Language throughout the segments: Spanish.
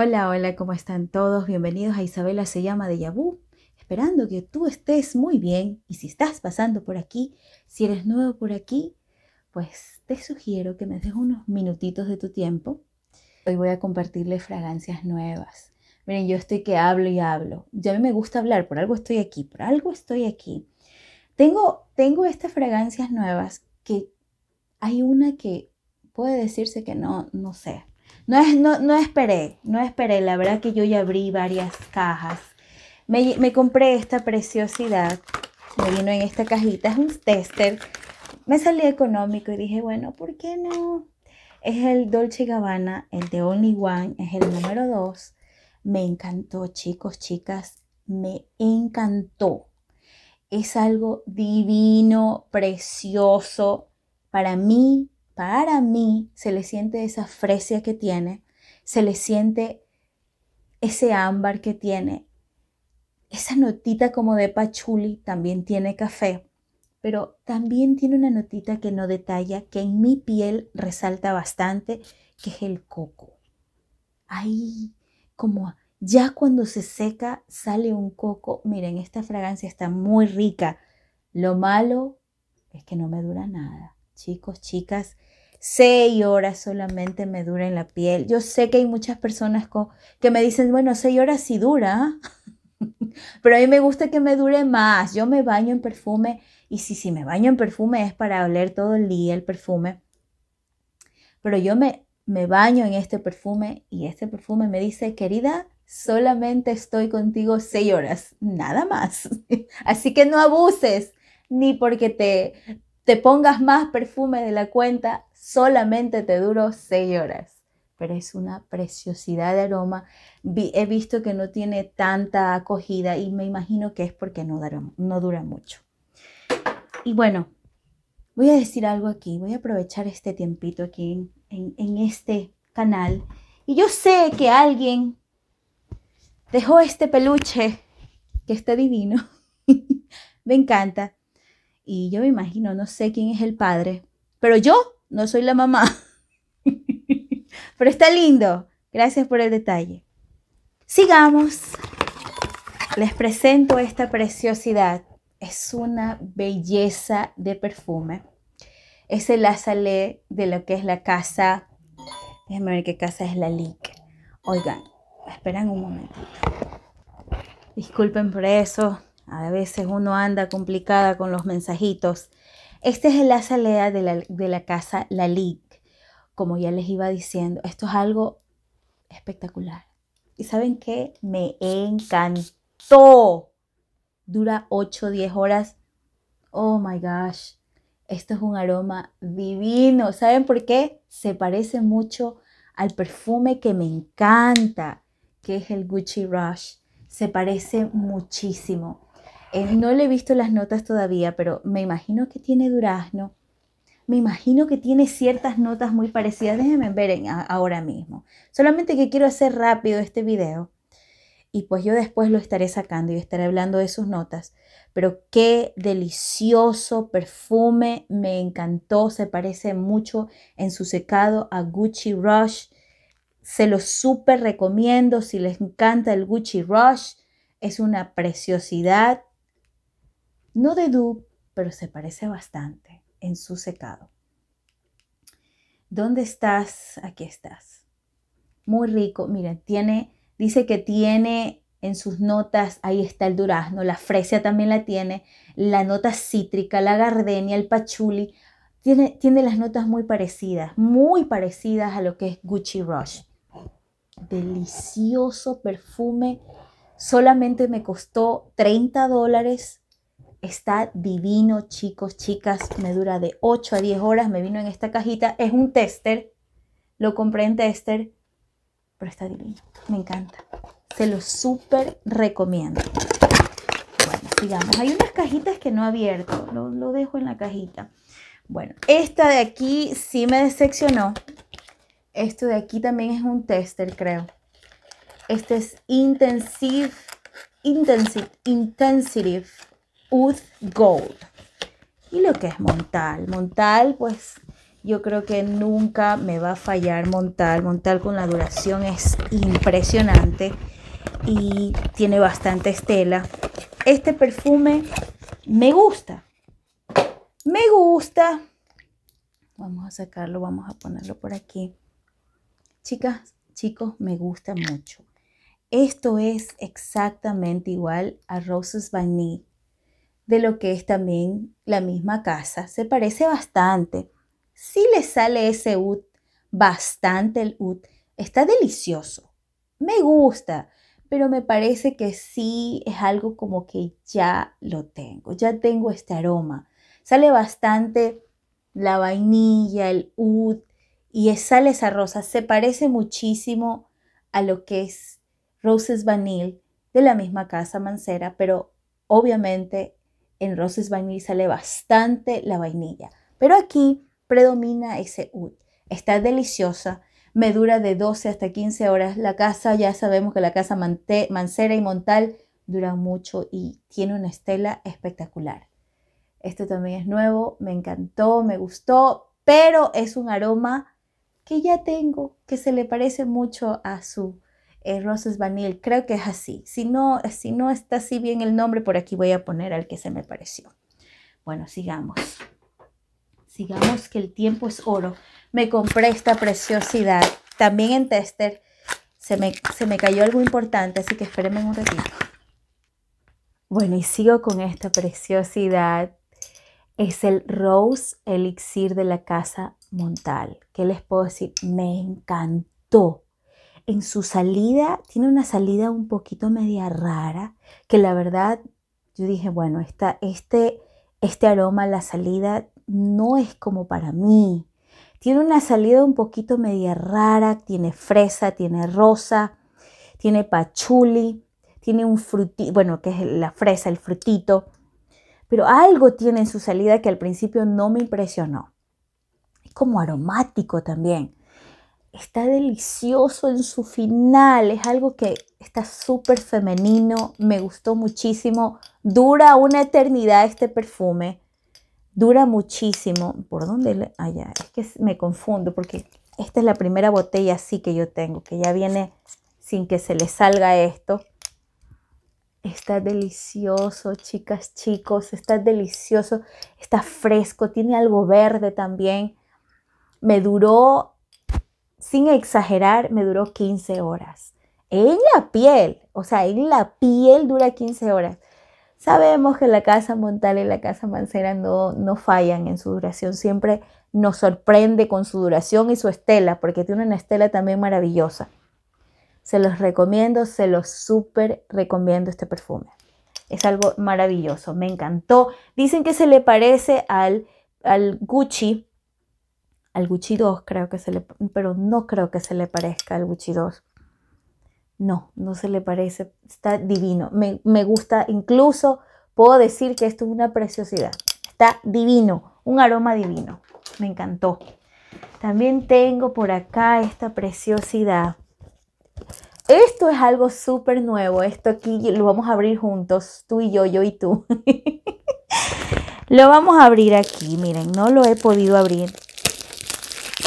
Hola, hola, ¿cómo están todos? Bienvenidos a Isabela se llama de Yabú. Esperando que tú estés muy bien y si estás pasando por aquí, si eres nuevo por aquí, pues te sugiero que me des unos minutitos de tu tiempo. Hoy voy a compartirle fragancias nuevas. Miren, yo estoy que hablo y hablo. Ya a mí me gusta hablar, por algo estoy aquí, por algo estoy aquí. Tengo, tengo estas fragancias nuevas que hay una que puede decirse que no, no sé, no, no, esperé, no esperé. La verdad que yo ya abrí varias cajas. Me, compré esta preciosidad. Me vino en esta cajita. Es un tester. Me salió económico y dije, bueno, ¿por qué no? Es el Dolce Gabbana, el de Only One, es el número 2. Me encantó, chicos, chicas. Me encantó es algo divino, precioso. Para mí para mí se le siente esa fresia que tiene, se le siente ese ámbar que tiene, esa notita como de pachuli, también tiene café, pero también tiene una notita que no detalla, que en mi piel resalta bastante, que es el coco. Ahí, como ya cuando se seca, sale un coco. Miren, esta fragancia está muy rica. Lo malo es que no me dura nada. Chicos, chicas, Seis horas solamente me dura en la piel. Yo sé que hay muchas personas que me dicen, bueno, seis horas sí dura, pero a mí me gusta que me dure más. Yo me baño en perfume y si, me baño en perfume es para oler todo el día el perfume. Pero yo me, me baño en este perfume y este perfume me dice, querida, solamente estoy contigo seis horas, nada más. Así que no abuses, ni porque te, te pongas más perfume de la cuenta, solamente te duró seis horas. Pero es una preciosidad de aroma. He visto que no tiene tanta acogida y me imagino que es porque no, dura, no dura mucho. Y bueno, voy a decir algo aquí, voy a aprovechar este tiempito aquí en, en este canal. Y yo sé que alguien dejó este peluche que está divino. me encanta. Y yo me imagino, no sé quién es el padre, pero yo no soy la mamá. pero está lindo. Gracias por el detalle. Sigamos. Les presento esta preciosidad. Es una belleza de perfume. Es el azalé de lo que es la casa. Déjenme ver qué casa es la LIC. Oigan, esperan un momento. Disculpen por eso. A veces uno anda complicada con los mensajitos. Este es el azalea de la, la casa Lalique. Como ya les iba diciendo, esto es algo espectacular. ¿Y saben qué? Me encantó. Dura 8 10 horas. Oh my gosh. Esto es un aroma divino. ¿Saben por qué? Se parece mucho al perfume que me encanta, que es el Gucci Rush. Se parece muchísimo. Eh, no le he visto las notas todavía, pero me imagino que tiene durazno. Me imagino que tiene ciertas notas muy parecidas. Déjenme ver ahora mismo. Solamente que quiero hacer rápido este video. Y pues yo después lo estaré sacando y estaré hablando de sus notas. Pero qué delicioso perfume. Me encantó. Se parece mucho en su secado a Gucci Rush. Se lo súper recomiendo si les encanta el Gucci Rush. Es una preciosidad. No de dupe, pero se parece bastante en su secado. ¿Dónde estás? Aquí estás. Muy rico. Miren, tiene, dice que tiene en sus notas, ahí está el durazno, la fresia también la tiene, la nota cítrica, la gardenia, el pachuli. Tiene, tiene las notas muy parecidas, muy parecidas a lo que es Gucci Rush. Delicioso perfume. Solamente me costó 30 dólares Está divino, chicos, chicas. Me dura de 8 a 10 horas. Me vino en esta cajita. Es un tester. Lo compré en tester. Pero está divino. Me encanta. Se lo súper recomiendo. Bueno, sigamos. Hay unas cajitas que no he abierto. Lo, lo dejo en la cajita. Bueno, esta de aquí sí me decepcionó. Esto de aquí también es un tester, creo. Este es Intensive, Intensive, Intensive Uth Gold. Y lo que es Montal. Montal, pues yo creo que nunca me va a fallar Montal. Montal con la duración es impresionante y tiene bastante estela. Este perfume me gusta. Me gusta. Vamos a sacarlo, vamos a ponerlo por aquí. Chicas, chicos, me gusta mucho. Esto es exactamente igual a Roses Vanille de lo que es también la misma casa. Se parece bastante. Si le sale ese oud. bastante el oud. Está delicioso. Me gusta, pero me parece que sí es algo como que ya lo tengo, ya tengo este aroma. Sale bastante la vainilla, el oud. y sale esa rosa. Se parece muchísimo a lo que es Roses Vanille de la misma casa mancera, pero obviamente en Roses vainilla sale bastante la vainilla, pero aquí predomina ese oud. Está deliciosa, me dura de 12 hasta 15 horas la casa. Ya sabemos que la casa Mancera y Montal dura mucho y tiene una estela espectacular. Esto también es nuevo, me encantó, me gustó, pero es un aroma que ya tengo, que se le parece mucho a su Rose eh, Roses Vanille, creo que es así. Si no, si no está así bien el nombre, por aquí voy a poner al que se me pareció. Bueno, sigamos. Sigamos que el tiempo es oro. Me compré esta preciosidad. También en tester se me, se me cayó algo importante, así que espérenme un ratito. Bueno, y sigo con esta preciosidad. Es el Rose Elixir de la Casa Montal. ¿Qué les puedo decir? Me encantó en su salida, tiene una salida un poquito media rara, que la verdad yo dije, bueno, esta, este, este aroma, la salida, no es como para mí. Tiene una salida un poquito media rara, tiene fresa, tiene rosa, tiene pachuli, tiene un frutito, bueno, que es la fresa, el frutito, pero algo tiene en su salida que al principio no me impresionó. Es como aromático también está delicioso en su final, es algo que está súper femenino, me gustó muchísimo, dura una eternidad este perfume, dura muchísimo. ¿Por dónde? Le? Ah, es que me confundo porque esta es la primera botella así que yo tengo, que ya viene sin que se le salga esto. Está delicioso, chicas, chicos, está delicioso, está fresco, tiene algo verde también. Me duró sin exagerar, me duró 15 horas. En la piel, o sea, en la piel dura 15 horas. Sabemos que la casa Montal y la casa Mancera no, no fallan en su duración, siempre nos sorprende con su duración y su estela, porque tiene una estela también maravillosa. Se los recomiendo, se los súper recomiendo este perfume. Es algo maravilloso, me encantó. Dicen que se le parece al, al Gucci, al Gucci 2 creo que se le, pero no creo que se le parezca al Gucci 2. No, no se le parece, está divino, me, me gusta, incluso puedo decir que esto es una preciosidad, está divino, un aroma divino, me encantó. También tengo por acá esta preciosidad. Esto es algo súper nuevo. Esto aquí lo vamos a abrir juntos, tú y yo, yo y tú. lo vamos a abrir aquí, miren, no lo he podido abrir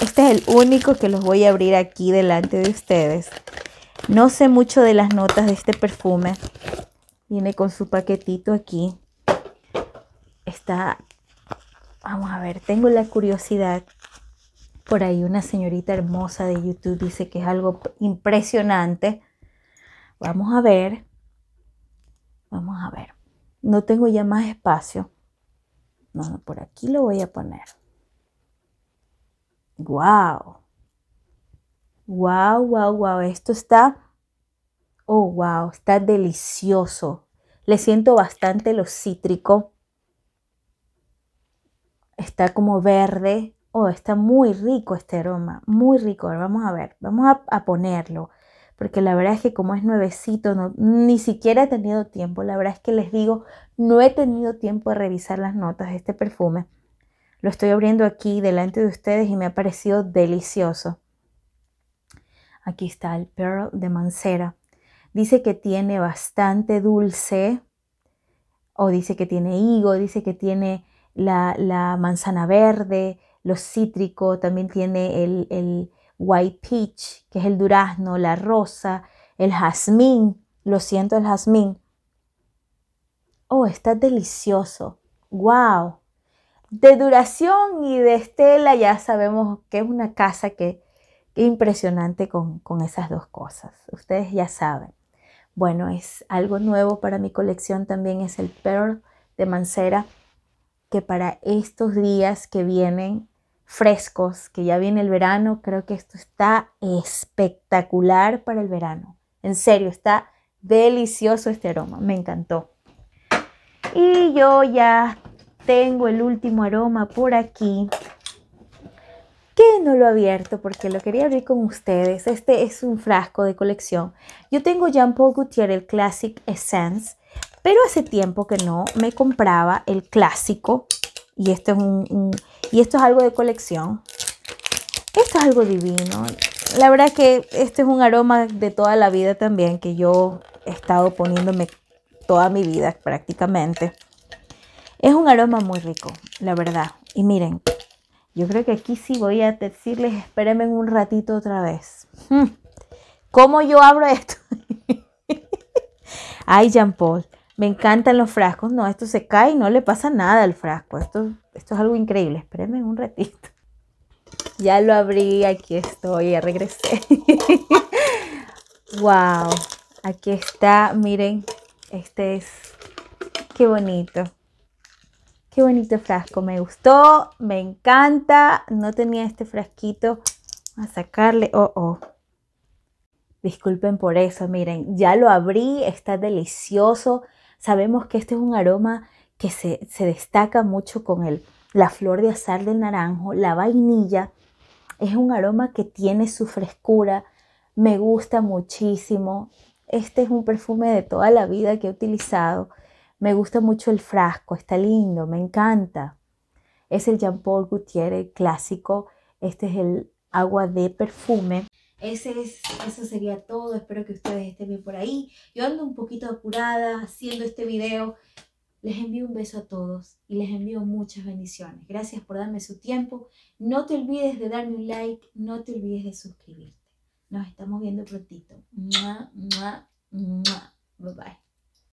este es el único que los voy a abrir aquí delante de ustedes. No sé mucho de las notas de este perfume. Viene con su paquetito aquí. Está, vamos a ver, tengo la curiosidad. Por ahí una señorita hermosa de YouTube dice que es algo impresionante. Vamos a ver. Vamos a ver. No tengo ya más espacio. No, no, por aquí lo voy a poner. Wow. Wow, wow, wow. Esto está. Oh, wow. Está delicioso. Le siento bastante lo cítrico. Está como verde. Oh, está muy rico este aroma. Muy rico. vamos a ver. Vamos a, a ponerlo porque la verdad es que como es nuevecito, no, ni siquiera he tenido tiempo, la verdad es que les digo, no he tenido tiempo de revisar las notas de este perfume. Lo estoy abriendo aquí delante de ustedes y me ha parecido delicioso. Aquí está el Pearl de Mancera. Dice que tiene bastante dulce, o dice que tiene higo, dice que tiene la, manzana verde, lo cítrico, también tiene el, white peach, que es el durazno, la rosa, el jazmín. Lo siento, el jazmín. Oh, está delicioso. Guau de duración y de estela ya sabemos que es una casa que, impresionante con, con esas dos cosas. Ustedes ya saben. Bueno, es algo nuevo para mi colección también es el Pearl de Mancera, que para estos días que vienen frescos, que ya viene el verano, creo que esto está espectacular para el verano. En serio, está delicioso este aroma, me encantó. Y yo ya tengo el último aroma por aquí. Que no lo he abierto porque lo quería abrir con ustedes. Este es un frasco de colección. Yo tengo Jean Paul Gaultier, el Classic Essence. Pero hace tiempo que no me compraba el clásico. Y esto es, un, y esto es algo de colección. Esto es algo divino. La verdad que este es un aroma de toda la vida también que yo he estado poniéndome toda mi vida prácticamente. Es un aroma muy rico, la verdad. Y miren, yo creo que aquí sí voy a decirles, espérenme un ratito otra vez. Hmm. ¿Cómo yo abro esto? Ay, Jean Paul, me encantan los frascos. No, esto se cae y no le pasa nada al frasco. Esto, esto es algo increíble. Espérenme un ratito. Ya lo abrí, aquí estoy, ya regresé. wow, aquí está, miren, este es, qué bonito. Qué bonito frasco, me gustó, me encanta. No tenía este frasquito a sacarle. Oh, oh. Disculpen por eso, miren, ya lo abrí, está delicioso. Sabemos que este es un aroma que se, se destaca mucho con el, la flor de azar del naranjo, la vainilla. Es un aroma que tiene su frescura, me gusta muchísimo. Este es un perfume de toda la vida que he utilizado. Me gusta mucho el frasco, está lindo, me encanta. Es el Jean Paul Gaultier clásico. Este es el agua de perfume. Ese es, eso sería todo. Espero que ustedes estén bien por ahí. Yo ando un poquito apurada haciendo este video. Les envío un beso a todos y les envío muchas bendiciones. Gracias por darme su tiempo. No te olvides de darme un like, no te olvides de suscribirte. Nos estamos viendo prontito. Bye bye.